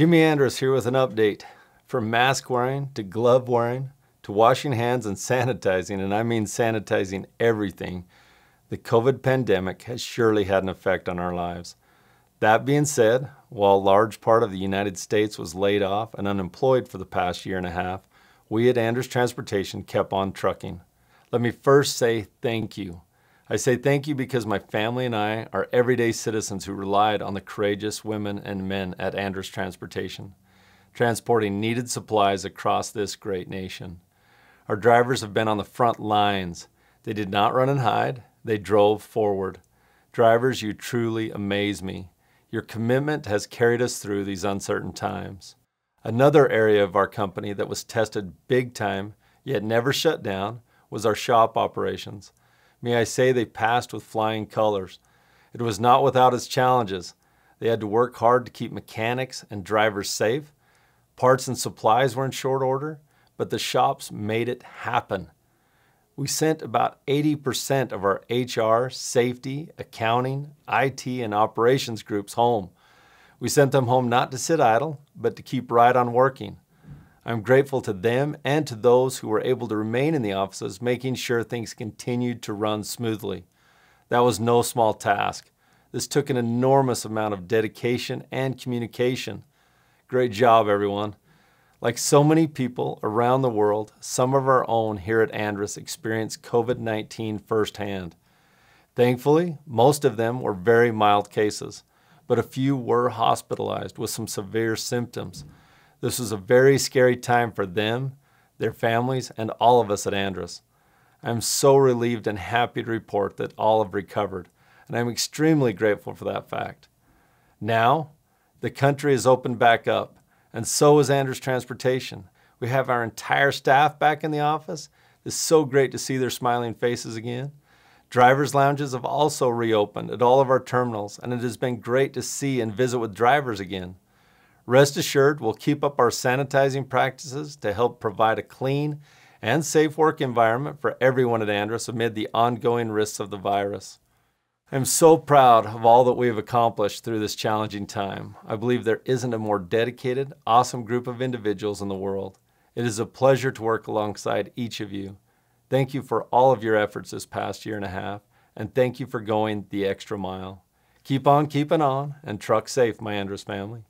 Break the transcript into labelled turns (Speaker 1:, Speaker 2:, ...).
Speaker 1: Jimmy Andrus here with an update. From mask wearing to glove wearing to washing hands and sanitizing, and I mean sanitizing everything, the COVID pandemic has surely had an effect on our lives. That being said, while a large part of the United States was laid off and unemployed for the past year and a half, we at Anders Transportation kept on trucking. Let me first say thank you I say thank you because my family and I are everyday citizens who relied on the courageous women and men at Andrews Transportation, transporting needed supplies across this great nation. Our drivers have been on the front lines. They did not run and hide, they drove forward. Drivers, you truly amaze me. Your commitment has carried us through these uncertain times. Another area of our company that was tested big time, yet never shut down, was our shop operations. May I say they passed with flying colors. It was not without its challenges. They had to work hard to keep mechanics and drivers safe. Parts and supplies were in short order, but the shops made it happen. We sent about 80% of our HR, safety, accounting, IT, and operations groups home. We sent them home not to sit idle, but to keep right on working. I'm grateful to them and to those who were able to remain in the offices, making sure things continued to run smoothly. That was no small task. This took an enormous amount of dedication and communication. Great job, everyone. Like so many people around the world, some of our own here at Andrus experienced COVID 19 firsthand. Thankfully, most of them were very mild cases, but a few were hospitalized with some severe symptoms. This was a very scary time for them, their families, and all of us at Andrus. I'm so relieved and happy to report that all have recovered, and I'm extremely grateful for that fact. Now, the country has opened back up, and so is Andrus Transportation. We have our entire staff back in the office. It's so great to see their smiling faces again. Drivers' lounges have also reopened at all of our terminals, and it has been great to see and visit with drivers again. Rest assured, we'll keep up our sanitizing practices to help provide a clean and safe work environment for everyone at Andrus amid the ongoing risks of the virus. I'm so proud of all that we have accomplished through this challenging time. I believe there isn't a more dedicated, awesome group of individuals in the world. It is a pleasure to work alongside each of you. Thank you for all of your efforts this past year and a half, and thank you for going the extra mile. Keep on keeping on, and truck safe, my Andrus family.